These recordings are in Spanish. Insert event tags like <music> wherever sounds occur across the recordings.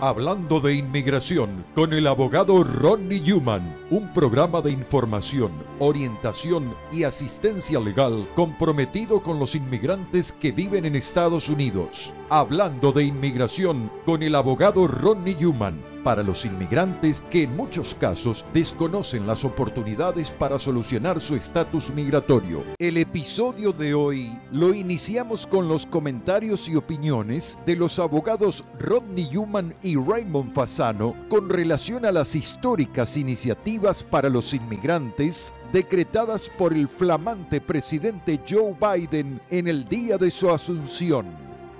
hablando de inmigración con el abogado Ronnie Newman un programa de información, orientación y asistencia legal comprometido con los inmigrantes que viven en Estados Unidos. Hablando de inmigración con el abogado Ronnie Yuman, para los inmigrantes que en muchos casos desconocen las oportunidades para solucionar su estatus migratorio. El episodio de hoy lo iniciamos con los comentarios y opiniones de los abogados Rodney Yuman y Raymond Fasano con relación a las históricas iniciativas para los inmigrantes decretadas por el flamante presidente Joe Biden en el día de su asunción.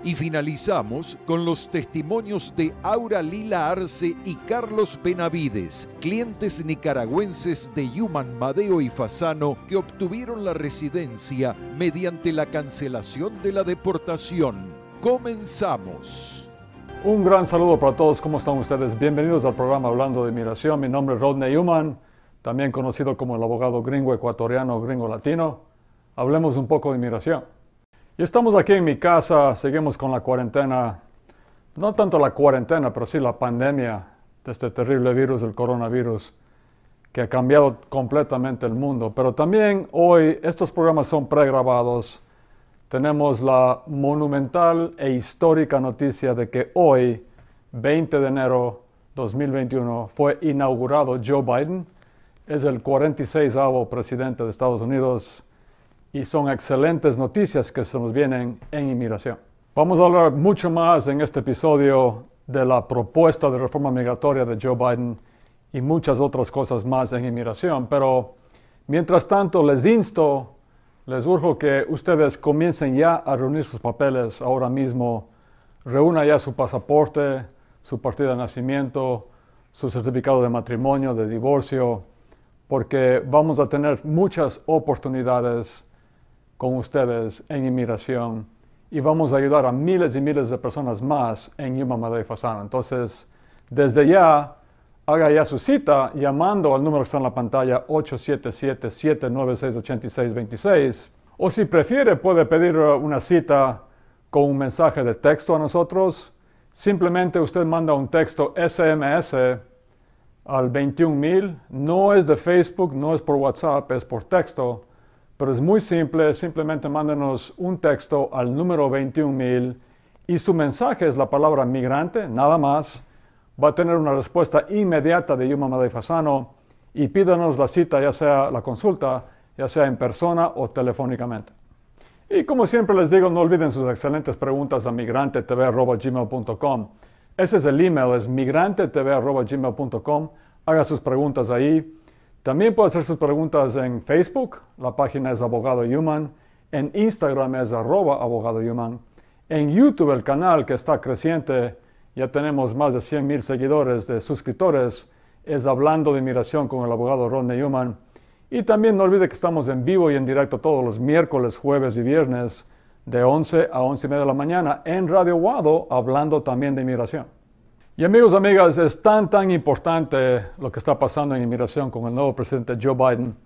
Y finalizamos con los testimonios de Aura Lila Arce y Carlos Benavides, clientes nicaragüenses de Human Madeo y Fasano que obtuvieron la residencia mediante la cancelación de la deportación. Comenzamos. Un gran saludo para todos, ¿cómo están ustedes? Bienvenidos al programa Hablando de Migración. Mi nombre es Rodney Human, también conocido como el abogado gringo ecuatoriano, gringo latino. Hablemos un poco de migración. Y estamos aquí en mi casa, seguimos con la cuarentena, no tanto la cuarentena, pero sí la pandemia de este terrible virus, el coronavirus, que ha cambiado completamente el mundo. Pero también hoy estos programas son pregrabados tenemos la monumental e histórica noticia de que hoy, 20 de enero 2021, fue inaugurado Joe Biden. Es el 46 avo presidente de Estados Unidos y son excelentes noticias que se nos vienen en inmigración. Vamos a hablar mucho más en este episodio de la propuesta de reforma migratoria de Joe Biden y muchas otras cosas más en inmigración, pero mientras tanto les insto les urjo que ustedes comiencen ya a reunir sus papeles ahora mismo. Reúna ya su pasaporte, su partida de nacimiento, su certificado de matrimonio, de divorcio, porque vamos a tener muchas oportunidades con ustedes en inmigración y vamos a ayudar a miles y miles de personas más en Yuma Madre Fasana. Entonces, desde ya haga ya su cita llamando al número que está en la pantalla 877-796-8626. O si prefiere, puede pedir uh, una cita con un mensaje de texto a nosotros. Simplemente usted manda un texto SMS al 21000. No es de Facebook, no es por WhatsApp, es por texto. Pero es muy simple, simplemente mándenos un texto al número 21000 y su mensaje es la palabra migrante, nada más va a tener una respuesta inmediata de Yuma Madai y pídanos la cita, ya sea la consulta, ya sea en persona o telefónicamente. Y como siempre les digo, no olviden sus excelentes preguntas a migrantetv.gmail.com. Ese es el email, es migrantetv.gmail.com. Haga sus preguntas ahí. También puede hacer sus preguntas en Facebook, la página es Abogado Human, en Instagram es arroba Abogado en YouTube el canal que está creciente ya tenemos más de 100 mil seguidores de suscriptores, es Hablando de Inmigración con el abogado Rodney Neumann. Y también no olvide que estamos en vivo y en directo todos los miércoles, jueves y viernes de 11 a 11 y media de la mañana en Radio Guado, hablando también de inmigración. Y amigos, amigas, es tan, tan importante lo que está pasando en inmigración con el nuevo presidente Joe Biden,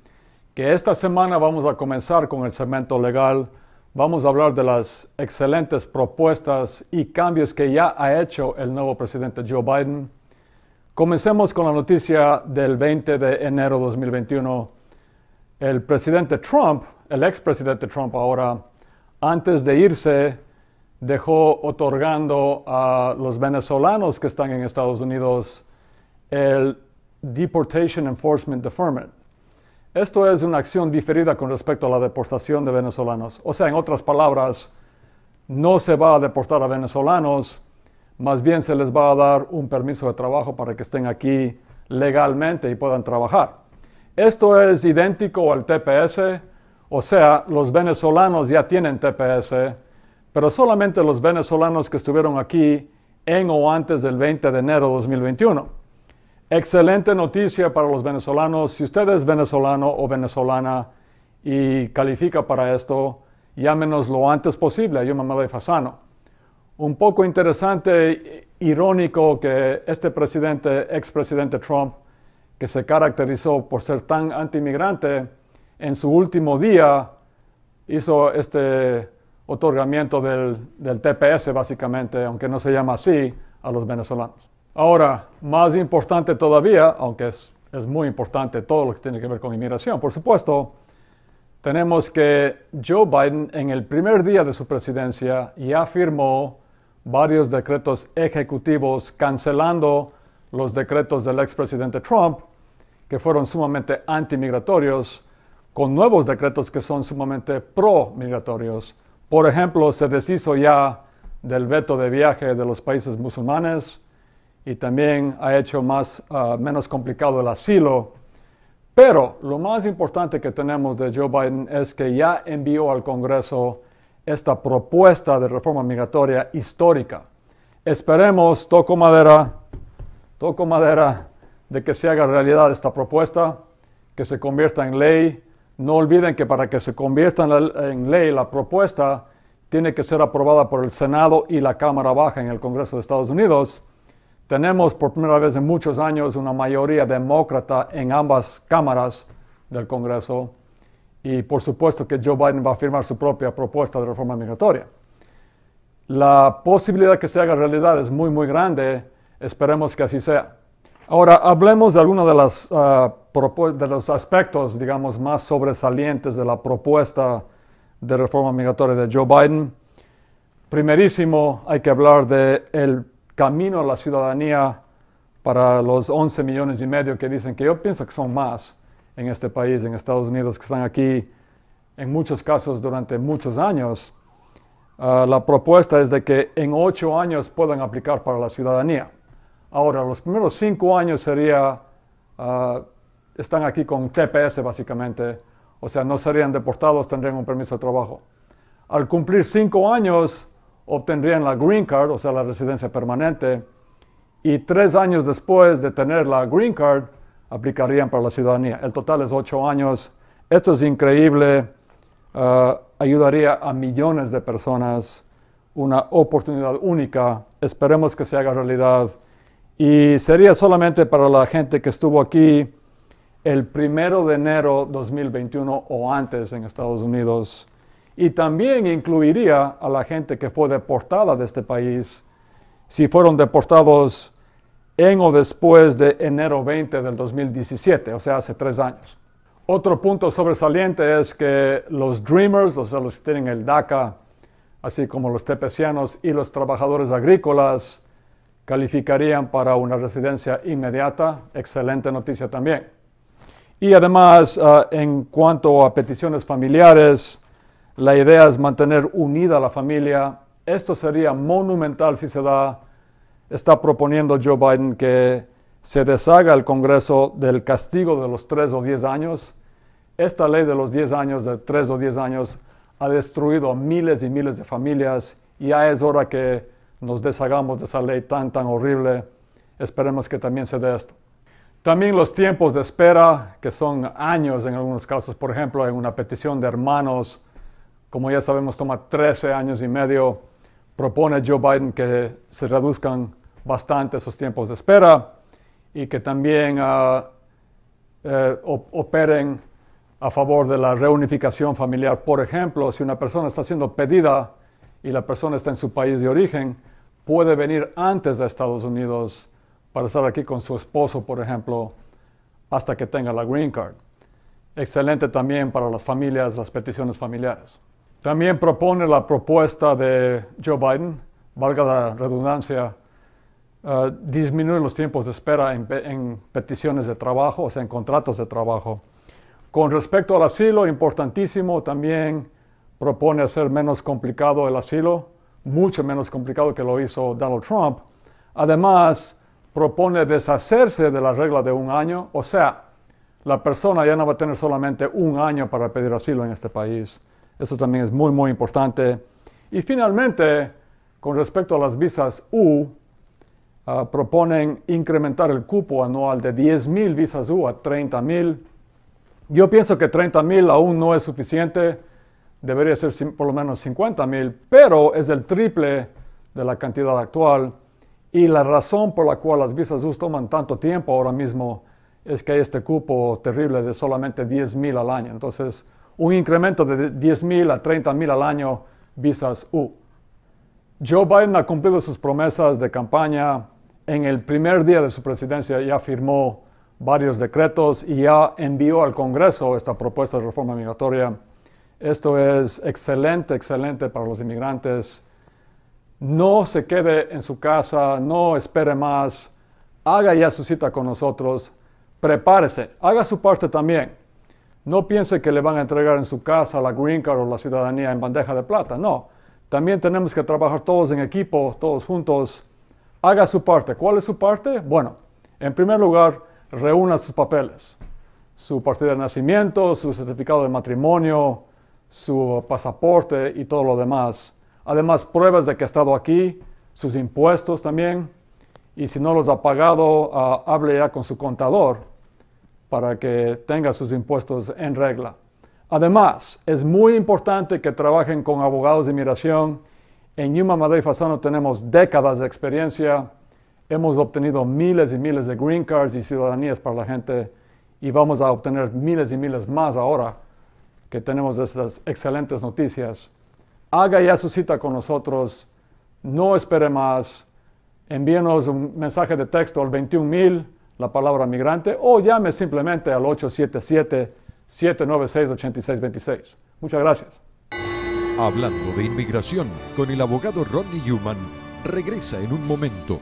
que esta semana vamos a comenzar con el segmento legal Vamos a hablar de las excelentes propuestas y cambios que ya ha hecho el nuevo presidente Joe Biden. Comencemos con la noticia del 20 de enero de 2021. El presidente Trump, el expresidente Trump ahora, antes de irse, dejó otorgando a los venezolanos que están en Estados Unidos el Deportation Enforcement Deferment esto es una acción diferida con respecto a la deportación de venezolanos. O sea, en otras palabras, no se va a deportar a venezolanos, más bien se les va a dar un permiso de trabajo para que estén aquí legalmente y puedan trabajar. Esto es idéntico al TPS, o sea, los venezolanos ya tienen TPS, pero solamente los venezolanos que estuvieron aquí en o antes del 20 de enero de 2021. Excelente noticia para los venezolanos. Si usted es venezolano o venezolana y califica para esto, llámenos lo antes posible. Yo me de Fasano. Un poco interesante, irónico que este presidente, expresidente Trump, que se caracterizó por ser tan antimigrante, en su último día hizo este otorgamiento del, del TPS, básicamente, aunque no se llama así, a los venezolanos. Ahora, más importante todavía, aunque es, muy importante todo lo que tiene que ver con inmigración, por supuesto, tenemos que Joe Biden en el primer día de su presidencia ya firmó varios decretos ejecutivos cancelando los decretos del expresidente Trump, que fueron sumamente antimigratorios, con nuevos decretos que son sumamente pro-migratorios. Por ejemplo, se deshizo ya del veto de viaje de los países musulmanes, y también ha hecho más, ah, menos complicado el asilo. Pero lo más importante que tenemos de Joe Biden es que ya envió al Congreso esta propuesta de reforma migratoria histórica. Esperemos, toco madera, toco madera, de que se haga realidad esta propuesta, que se convierta en ley. No olviden que para que se convierta en ley la propuesta tiene que ser aprobada por el Senado y la Cámara Baja en el Congreso de Estados Unidos. Tenemos por primera vez en muchos años una mayoría demócrata en ambas cámaras del Congreso y por supuesto que Joe Biden va a firmar su propia propuesta de reforma migratoria. La posibilidad que se haga realidad es muy, muy grande. Esperemos que así sea. Ahora, hablemos de algunos de, ah, de los aspectos, digamos, más sobresalientes de la propuesta de reforma migratoria de Joe Biden. Primerísimo, hay que hablar del el camino a la ciudadanía para los 11 millones y medio que dicen que yo pienso que son más en este país, en Estados Unidos, que están aquí en muchos casos durante muchos años, ah, la propuesta es de que en ocho años puedan aplicar para la ciudadanía. Ahora, los primeros cinco años sería, ah, están aquí con TPS básicamente, o sea, no serían deportados, tendrían un permiso de trabajo. Al cumplir cinco años, obtendrían la green card, o sea, la residencia permanente, y tres años después de tener la green card, aplicarían para la ciudadanía. El total es ocho años. Esto es increíble. Ah, ayudaría a millones de personas. Una oportunidad única. Esperemos que se haga realidad. Y sería solamente para la gente que estuvo aquí el primero de enero 2021 o antes en Estados Unidos y también incluiría a la gente que fue deportada de este país si fueron deportados en o después de enero 20 del 2017, o sea, hace tres años. Otro punto sobresaliente es que los Dreamers, o sea, los que tienen el DACA, así como los tepecianos y los trabajadores agrícolas, calificarían para una residencia inmediata. Excelente noticia también. Y además, ah, en cuanto a peticiones familiares, la idea es mantener unida a la familia. Esto sería monumental si se da. Está proponiendo Joe Biden que se deshaga el Congreso del castigo de los tres o diez años. Esta ley de los diez años, de tres o diez años, ha destruido a miles y miles de familias y ya es hora que nos deshagamos de esa ley tan, tan horrible. Esperemos que también se dé esto. También los tiempos de espera, que son años en algunos casos, por ejemplo, en una petición de hermanos como ya sabemos, toma 13 años y medio. Propone Joe Biden que se reduzcan bastante esos tiempos de espera y que también ah, eh, operen a favor de la reunificación familiar. Por ejemplo, si una persona está siendo pedida y la persona está en su país de origen, puede venir antes de Estados Unidos para estar aquí con su esposo, por ejemplo, hasta que tenga la green card. Excelente también para las familias, las peticiones familiares. También propone la propuesta de Joe Biden, valga la redundancia, eh, disminuir los tiempos de espera en, en, peticiones de trabajo, o sea, en contratos de trabajo. Con respecto al asilo, importantísimo, también propone hacer menos complicado el asilo, mucho menos complicado que lo hizo Donald Trump. Además, propone deshacerse de la regla de un año, o sea, la persona ya no va a tener solamente un año para pedir asilo en este país. Eso también es muy, muy importante. Y finalmente, con respecto a las visas U, ah, proponen incrementar el cupo anual de 10.000 visas U a 30.000. Yo pienso que 30.000 aún no es suficiente, debería ser por lo menos 50.000, pero es el triple de la cantidad actual. Y la razón por la cual las visas U toman tanto tiempo ahora mismo es que hay este cupo terrible de solamente 10.000 al año. Entonces, un incremento de 10.000 a 30.000 al año visas U. Joe Biden ha cumplido sus promesas de campaña. En el primer día de su presidencia ya firmó varios decretos y ya envió al Congreso esta propuesta de reforma migratoria. Esto es excelente, excelente para los inmigrantes. No se quede en su casa, no espere más, haga ya su cita con nosotros, prepárese, haga su parte también. No piense que le van a entregar en su casa la green card o la ciudadanía en bandeja de plata. No, también tenemos que trabajar todos en equipo, todos juntos. Haga su parte. ¿Cuál es su parte? Bueno, en primer lugar, reúna sus papeles. Su partida de nacimiento, su certificado de matrimonio, su pasaporte y todo lo demás. Además, pruebas de que ha estado aquí, sus impuestos también. Y si no los ha pagado, ah, hable ya con su contador para que tenga sus impuestos en regla. Además, es muy importante que trabajen con abogados de inmigración. En Yuma y Fasano tenemos décadas de experiencia. Hemos obtenido miles y miles de green cards y ciudadanías para la gente y vamos a obtener miles y miles más ahora que tenemos estas excelentes noticias. Haga ya su cita con nosotros. No espere más. Envíenos un mensaje de texto al 21000 la palabra migrante o llame simplemente al 877-796-8626. Muchas gracias. Hablando de inmigración con el abogado Ronnie Human, regresa en un momento.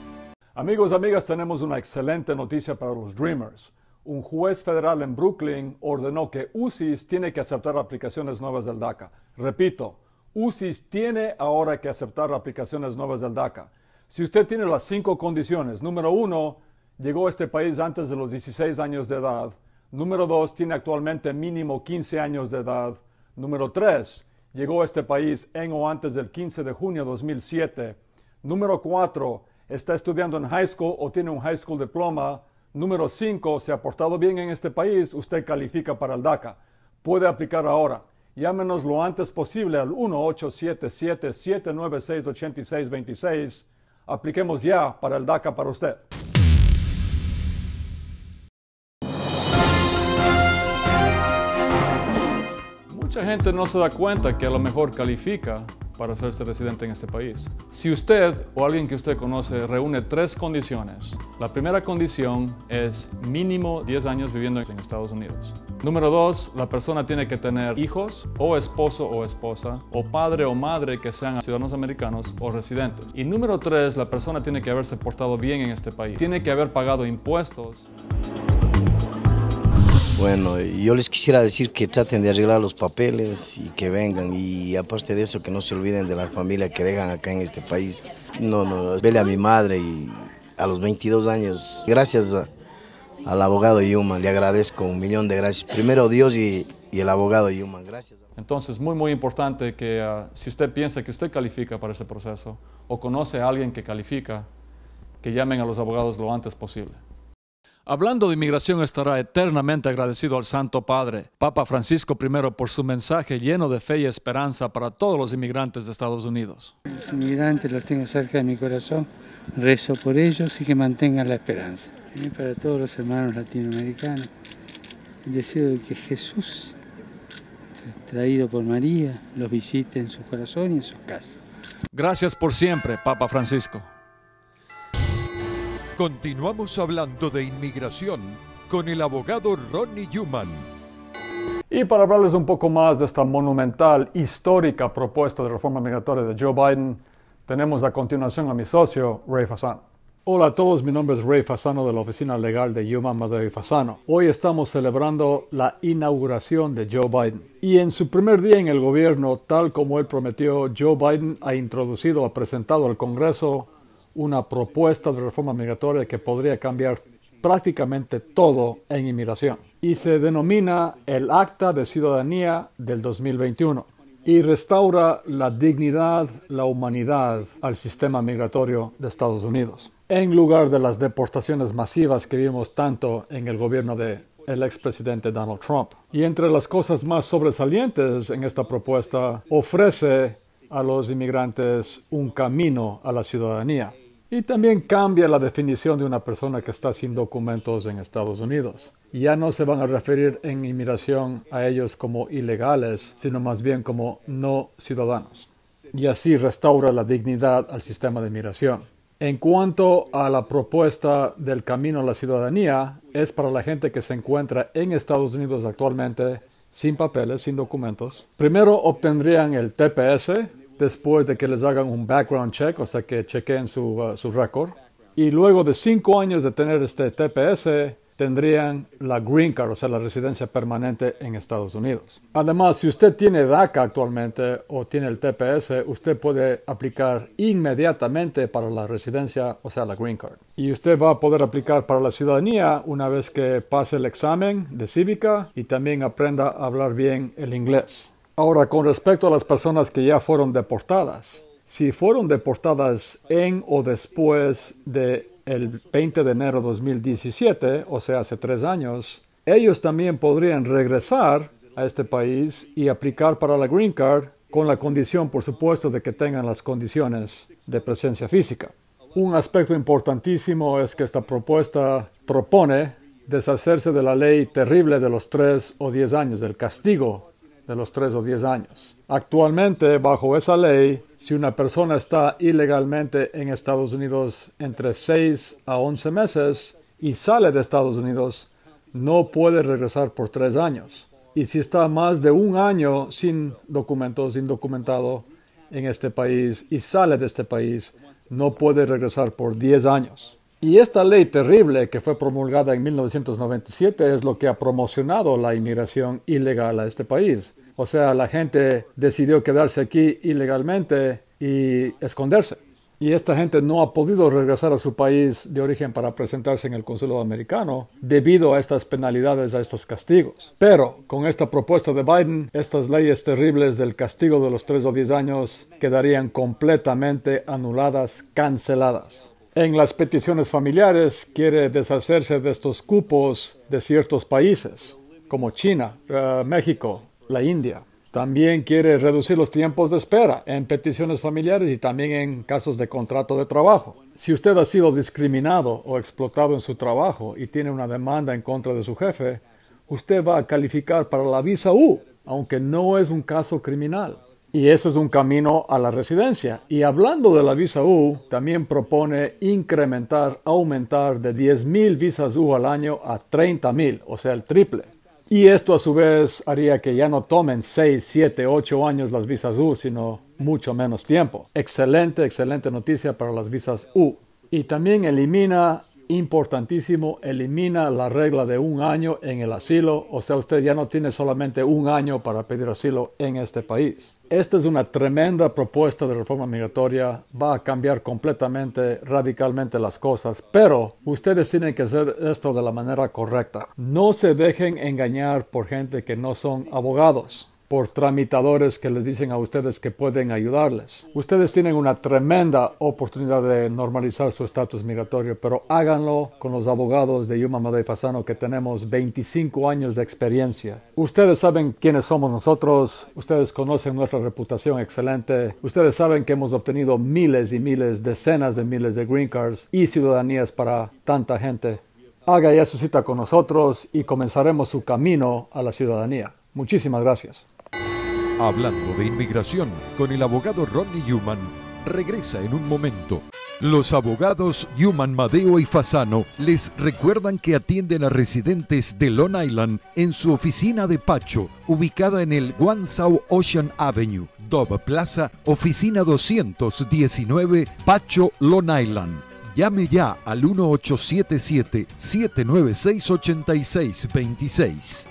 Amigos, amigas, tenemos una excelente noticia para los Dreamers. Un juez federal en Brooklyn ordenó que UCIS tiene que aceptar aplicaciones nuevas del DACA. Repito, UCIS tiene ahora que aceptar aplicaciones nuevas del DACA. Si usted tiene las cinco condiciones, número uno, Llegó a este país antes de los 16 años de edad. Número 2. Tiene actualmente mínimo 15 años de edad. Número 3. Llegó a este país en o antes del 15 de junio de 2007. Número 4. Está estudiando en high school o tiene un high school diploma. Número 5. Se ha portado bien en este país. Usted califica para el DACA. Puede aplicar ahora. Llámenos lo antes posible al 1877 796 8626 Apliquemos ya para el DACA para usted. Mucha gente no se da cuenta que a lo mejor califica para hacerse residente en este país. Si usted o alguien que usted conoce reúne tres condiciones, la primera condición es mínimo 10 años viviendo en Estados Unidos. Número dos, la persona tiene que tener hijos o esposo o esposa o padre o madre que sean ciudadanos americanos o residentes. Y número tres, la persona tiene que haberse portado bien en este país. Tiene que haber pagado impuestos. Bueno, yo les quisiera decir que traten de arreglar los papeles y que vengan. Y aparte de eso, que no se olviden de la familia que dejan acá en este país. No, no, vele a mi madre y a los 22 años. Gracias al abogado Yuman, le agradezco un millón de gracias. Primero Dios y, el abogado Yuman. gracias. Entonces, muy, muy importante que ah, si usted piensa que usted califica para ese proceso o conoce a alguien que califica, que llamen a los abogados lo antes posible. Hablando de inmigración, estará eternamente agradecido al Santo Padre, Papa Francisco I, por su mensaje lleno de fe y esperanza para todos los inmigrantes de Estados Unidos. Los inmigrantes los tengo cerca de mi corazón, rezo por ellos y que mantengan la esperanza. Y para todos los hermanos latinoamericanos, el deseo de que Jesús, traído por María, los visite en su corazón y en su casa. Gracias por siempre, Papa Francisco. Continuamos hablando de inmigración con el abogado Ronnie Yuman. Y para hablarles un poco más de esta monumental, histórica propuesta de reforma migratoria de Joe Biden, tenemos a continuación a mi socio, Ray Fasano. Hola a todos, mi nombre es Ray Fasano de la oficina legal de Yuman Madre y Fasano. Hoy estamos celebrando la inauguración de Joe Biden. Y en su primer día en el gobierno, tal como él prometió, Joe Biden ha introducido, ha presentado al Congreso una propuesta de reforma migratoria que podría cambiar prácticamente todo en inmigración y se denomina el Acta de Ciudadanía del 2021 y restaura la dignidad, la humanidad al sistema migratorio de Estados Unidos, en lugar de las deportaciones masivas que vimos tanto en el gobierno de el expresidente Donald Trump. Y entre las cosas más sobresalientes en esta propuesta, ofrece a los inmigrantes un camino a la ciudadanía. Y también cambia la definición de una persona que está sin documentos en Estados Unidos. Ya no se van a referir en inmigración a ellos como ilegales, sino más bien como no ciudadanos. Y así restaura la dignidad al sistema de inmigración. En cuanto a la propuesta del camino a la ciudadanía, es para la gente que se encuentra en Estados Unidos actualmente sin papeles, sin documentos. Primero obtendrían el TPS, después de que les hagan un background check, o sea que chequen su, uh, su récord. Y luego de cinco años de tener este TPS, tendrían la green card, o sea, la residencia permanente en Estados Unidos. Además, si usted tiene DACA actualmente o tiene el TPS, usted puede aplicar inmediatamente para la residencia, o sea, la green card. Y usted va a poder aplicar para la ciudadanía una vez que pase el examen de cívica y también aprenda a hablar bien el inglés. Ahora, con respecto a las personas que ya fueron deportadas, si fueron deportadas en o después del 20 de enero de 2017, o sea, hace tres años, ellos también podrían regresar a este país y aplicar para la Green Card con la condición, por supuesto, de que tengan las condiciones de presencia física. Un aspecto importantísimo es que esta propuesta propone deshacerse de la ley terrible de los tres o diez años, del castigo de los 3 o 10 años. Actualmente, bajo esa ley, si una persona está ilegalmente en Estados Unidos entre seis a once meses y sale de Estados Unidos, no puede regresar por tres años. Y si está más de un año sin documentos, indocumentado en este país y sale de este país, no puede regresar por diez años. Y esta ley terrible que fue promulgada en 1997 es lo que ha promocionado la inmigración ilegal a este país. O sea, la gente decidió quedarse aquí ilegalmente y esconderse. Y esta gente no ha podido regresar a su país de origen para presentarse en el consulado americano debido a estas penalidades, a estos castigos. Pero con esta propuesta de Biden, estas leyes terribles del castigo de los 3 o 10 años quedarían completamente anuladas, canceladas en las peticiones familiares quiere deshacerse de estos cupos de ciertos países, como China, eh, México, la India. También quiere reducir los tiempos de espera en peticiones familiares y también en casos de contrato de trabajo. Si usted ha sido discriminado o explotado en su trabajo y tiene una demanda en contra de su jefe, usted va a calificar para la visa U, aunque no es un caso criminal. Y eso es un camino a la residencia. Y hablando de la visa U, también propone incrementar, aumentar de 10.000 visas U al año a 30.000, o sea, el triple. Y esto a su vez haría que ya no tomen 6, 7, 8 años las visas U, sino mucho menos tiempo. Excelente, excelente noticia para las visas U. Y también elimina importantísimo, elimina la regla de un año en el asilo, o sea, usted ya no tiene solamente un año para pedir asilo en este país. Esta es una tremenda propuesta de reforma migratoria, va a cambiar completamente, radicalmente las cosas, pero ustedes tienen que hacer esto de la manera correcta. No se dejen engañar por gente que no son abogados por tramitadores que les dicen a ustedes que pueden ayudarles. Ustedes tienen una tremenda oportunidad de normalizar su estatus migratorio, pero háganlo con los abogados de Yuma Madei Fasano que tenemos 25 años de experiencia. Ustedes saben quiénes somos nosotros, ustedes conocen nuestra reputación excelente, ustedes saben que hemos obtenido miles y miles, decenas de miles de green cards y ciudadanías para tanta gente. Haga ya su cita con nosotros y comenzaremos su camino a la ciudadanía. Muchísimas gracias. Hablando de inmigración con el abogado Ronnie Human, regresa en un momento. Los abogados Human Madeo y Fasano les recuerdan que atienden a residentes de Long Island en su oficina de Pacho, ubicada en el Guangzhou Ocean Avenue, Dove Plaza, oficina 219, Pacho, Long Island. Llame ya al 1877 796 8626.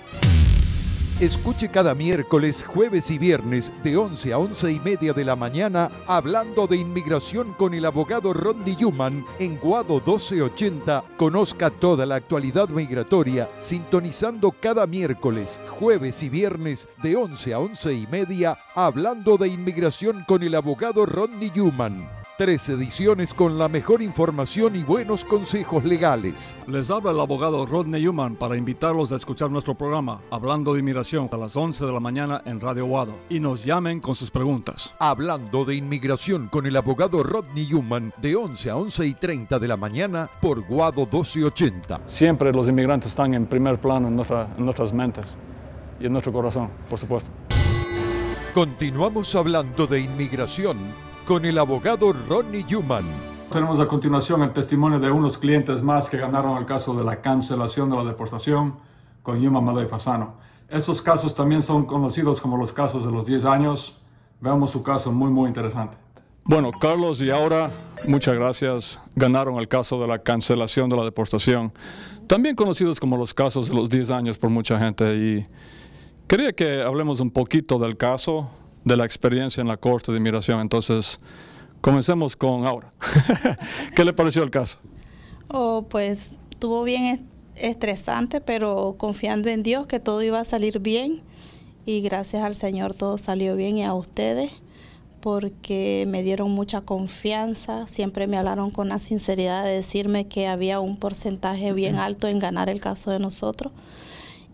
Escuche cada miércoles, jueves y viernes de 11 a 11 y media de la mañana hablando de inmigración con el abogado Rondi Yuman en Guado 1280. Conozca toda la actualidad migratoria sintonizando cada miércoles, jueves y viernes de 11 a 11 y media hablando de inmigración con el abogado Rondi Yuman. Tres ediciones con la mejor información y buenos consejos legales. Les habla el abogado Rodney Human para invitarlos a escuchar nuestro programa Hablando de Inmigración a las 11 de la mañana en Radio Guado y nos llamen con sus preguntas. Hablando de Inmigración con el abogado Rodney Human de 11 a 11 y 30 de la mañana por Guado 1280. Siempre los inmigrantes están en primer plano en, en nuestras mentes y en nuestro corazón, por supuesto. Continuamos hablando de inmigración con el abogado Ronnie Yuman. Tenemos a continuación el testimonio de unos clientes más que ganaron el caso de la cancelación de la deportación con Yuma Maday Fasano. Esos casos también son conocidos como los casos de los 10 años. Veamos su caso muy, muy interesante. Bueno, Carlos y ahora, muchas gracias. Ganaron el caso de la cancelación de la deportación, también conocidos como los casos de los 10 años por mucha gente. Y quería que hablemos un poquito del caso, de la experiencia en la Corte de Inmigración. Entonces, comencemos con Aura. <laughs> ¿Qué le pareció el caso? Oh, pues estuvo bien estresante, pero confiando en Dios que todo iba a salir bien. Y gracias al Señor todo salió bien y a ustedes porque me dieron mucha confianza, siempre me hablaron con la sinceridad de decirme que había un porcentaje bien alto en ganar el caso de nosotros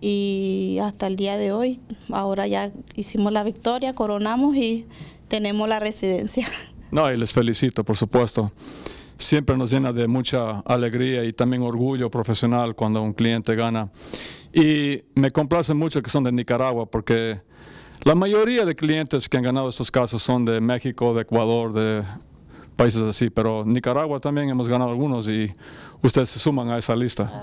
y hasta el día de hoy, ahora ya hicimos la victoria, coronamos y tenemos la residencia. <laughs> No, y les felicito, por supuesto. Siempre nos llena de mucha alegría y también orgullo profesional cuando un cliente gana. Y me complace mucho que son de Nicaragua porque la mayoría de clientes que han ganado estos casos son de México, de Ecuador, de países así, pero Nicaragua también hemos ganado algunos y ustedes se suman a esa lista.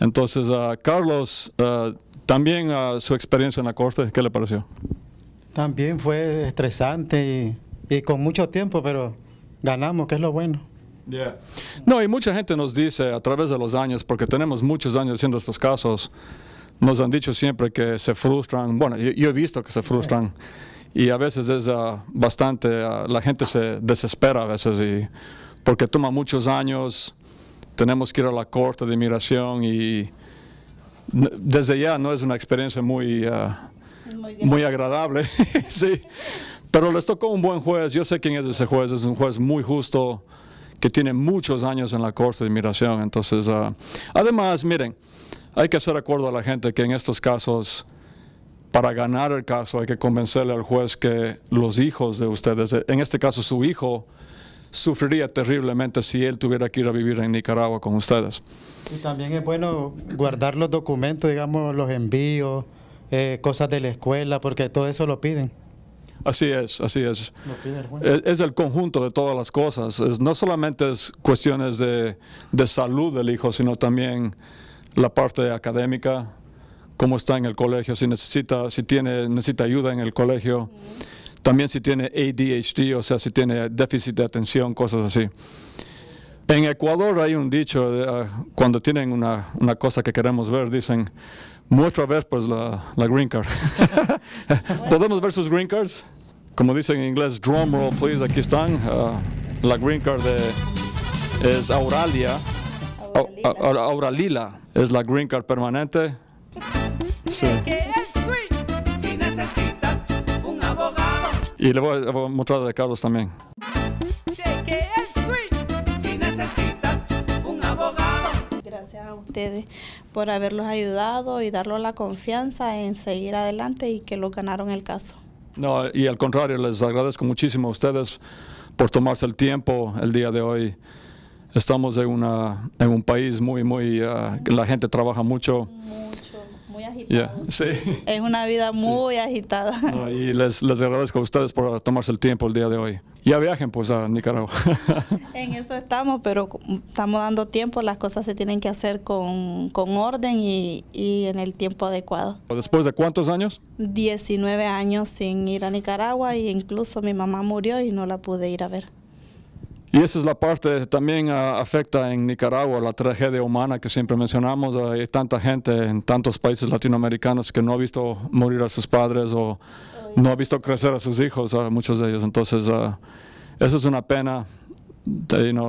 Entonces, ah, Carlos, ah, también ah, su experiencia en la corte, ¿qué le pareció? También fue estresante y, con mucho tiempo, pero ganamos, que es lo bueno. No, y mucha gente nos dice a través de los años, porque tenemos muchos años haciendo estos casos, nos han dicho siempre que se frustran, bueno, yo, he visto que se frustran y a veces es bastante, la gente se desespera a veces y porque toma muchos años tenemos que ir a la corte de admiración y desde ya no es una experiencia muy, ah, muy, agradable, <laughs> sí. Pero les tocó un buen juez, yo sé quién es ese juez, es un juez muy justo que tiene muchos años en la corte de admiración Entonces, ah, además, miren, hay que hacer acuerdo a la gente que en estos casos, para ganar el caso, hay que convencerle al juez que los hijos de ustedes, en este caso su hijo, sufriría terriblemente si él tuviera que ir a vivir en Nicaragua con ustedes. Y también es bueno guardar los documentos, digamos, los envíos, eh, cosas de la escuela, porque todo eso lo piden. Así es, así es. Eh, es, el conjunto de todas las cosas. no solamente es cuestiones de, de, salud del hijo, sino también la parte académica, cómo está en el colegio, si necesita, si tiene, necesita ayuda en el colegio. También si tiene ADHD, o sea, si tiene déficit de atención, cosas así. En Ecuador hay un dicho, eh, cuando tienen una, cosa que queremos ver, dicen, muestra ver pues la, green card. <laughs> ¿Podemos ver sus green cards? Como dicen en inglés, drum roll please, aquí están. Ah, la green card es Auralia. Auralila. Auralila es la green card permanente. Sí. Y le voy, a, a mostrar de Carlos también. Gracias a ustedes por haberlos ayudado y darles la confianza en seguir adelante y que lo ganaron el caso. No, y al contrario, les agradezco muchísimo a ustedes por tomarse el tiempo el día de hoy. Estamos en, una, en un país muy, muy... Ah, la gente trabaja mucho ya sí. Es una vida muy agitada. y les, les, agradezco a ustedes por tomarse el tiempo el día de hoy. Ya viajen pues a Nicaragua. <laughs> en eso estamos, pero estamos dando tiempo, las cosas se tienen que hacer con, con orden y, y, en el tiempo adecuado. ¿Después de cuántos años? 19 años sin ir a Nicaragua e incluso mi mamá murió y no la pude ir a ver. Y esa es la parte, también ah, afecta en Nicaragua la tragedia humana que siempre mencionamos. hay tanta gente en tantos países latinoamericanos que no ha visto morir a sus padres o no ha visto crecer a sus hijos, a ah, muchos de ellos. Entonces, ah, eso es una pena.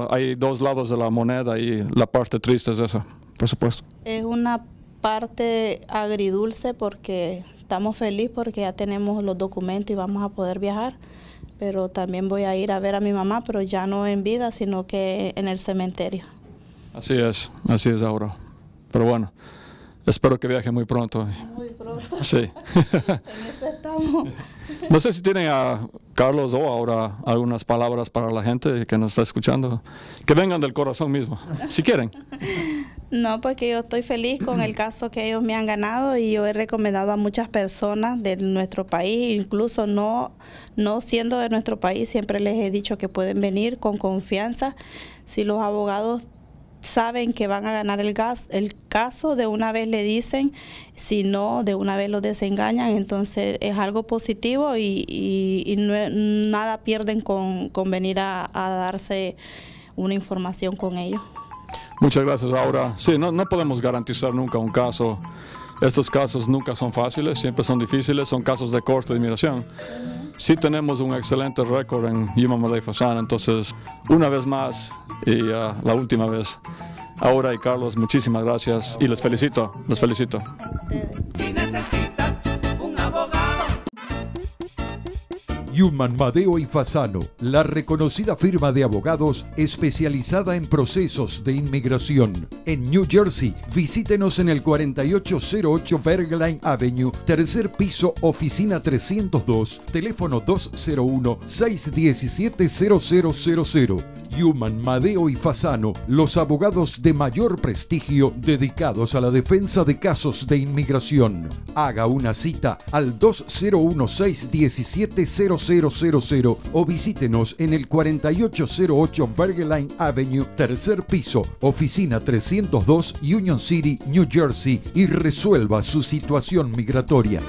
hay dos lados de la moneda y la parte triste es esa, por supuesto. Es una parte agridulce porque estamos felices porque ya tenemos los documentos y vamos a poder viajar, pero también voy a ir a ver a mi mamá, pero ya no en vida, sino que en el cementerio. Así es, así es ahora. Pero bueno, espero que viaje muy pronto. Muy pronto. <laughs> Sí. <laughs> en eso estamos. <laughs> No sé si tienen a Carlos o ahora algunas palabras para la gente que nos está escuchando, que vengan del corazón mismo, si quieren. No, porque yo estoy feliz con el <clears throat> caso que ellos me han ganado y yo he recomendado a muchas personas de nuestro país, incluso no, no siendo de nuestro país, siempre les he dicho que pueden venir con confianza. Si los abogados saben que van a ganar el, gas, el caso, de una vez le dicen, si no, de una vez lo desengañan, entonces es algo positivo y, y, nada pierden con, venir a darse una información con ellos. Muchas gracias, Aura. Sí, no, no podemos garantizar nunca un caso. Estos casos nunca son fáciles, siempre son difíciles, son casos de corte de Sí tenemos un excelente récord en Yuma Malay entonces una vez más y ah, la última vez. Ahora y Carlos, muchísimas gracias y les felicito, les felicito. Human Madeo y Fasano, la reconocida firma de abogados especializada en procesos de inmigración. En New Jersey, visítenos en el 4808 Bergline Avenue, tercer piso, oficina 302, teléfono 201-617-0000. Human Madeo y Fasano, los abogados de mayor prestigio dedicados a la defensa de casos de inmigración. Haga una cita al 201 617 0000 o visítenos en el 4808 Bergeline Avenue, tercer piso, oficina 302 Union City, New Jersey y resuelva su situación migratoria.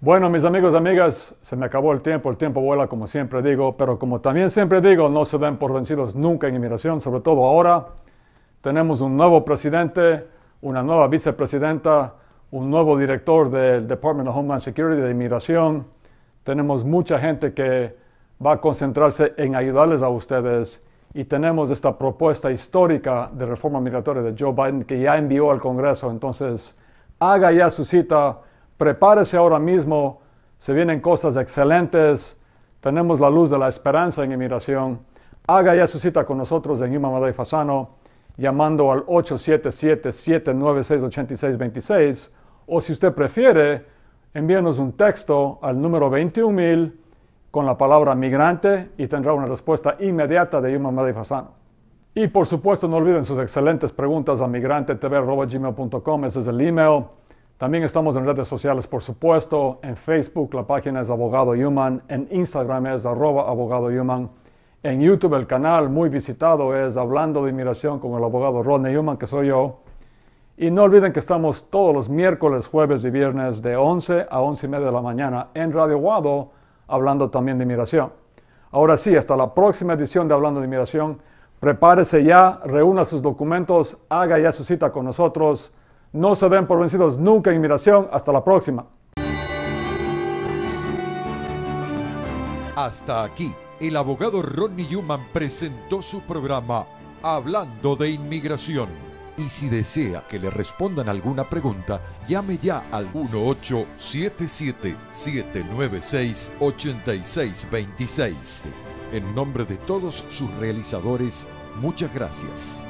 Bueno, mis amigos y amigas, se me acabó el tiempo, el tiempo vuela como siempre digo, pero como también siempre digo, no se den por vencidos nunca en inmigración, sobre todo ahora. Tenemos un nuevo presidente, una nueva vicepresidenta, un nuevo director del Department of Homeland Security de inmigración, tenemos mucha gente que va a concentrarse en ayudarles a ustedes y tenemos esta propuesta histórica de reforma migratoria de Joe Biden que ya envió al Congreso. Entonces, haga ya su cita, prepárese ahora mismo, se vienen cosas excelentes, tenemos la luz de la esperanza en inmigración. Haga ya su cita con nosotros en Yuma Fasano llamando al 877-796-8626 o si usted prefiere, envíanos un texto al número 21000 con la palabra migrante y tendrá una respuesta inmediata de Yuma Madifasano. Y por supuesto, no olviden sus excelentes preguntas a migrantetv.gmail.com, ese es el email. También estamos en redes sociales, por supuesto. En Facebook la página es Abogado Human, en Instagram es arroba Abogado Human. En YouTube el canal muy visitado es Hablando de Inmigración con el abogado Rodney Human, que soy yo. Y no olviden que estamos todos los miércoles, jueves y viernes de 11 a 11 y media de la mañana en Radio Guado, hablando también de inmigración. Ahora sí, hasta la próxima edición de Hablando de Inmigración. Prepárese ya, reúna sus documentos, haga ya su cita con nosotros. No se den por vencidos nunca en inmigración. Hasta la próxima. Hasta aquí, el abogado Ronnie Newman presentó su programa Hablando de Inmigración. Y si desea que le respondan alguna pregunta, llame ya al 1877-796-8626. En nombre de todos sus realizadores, muchas gracias.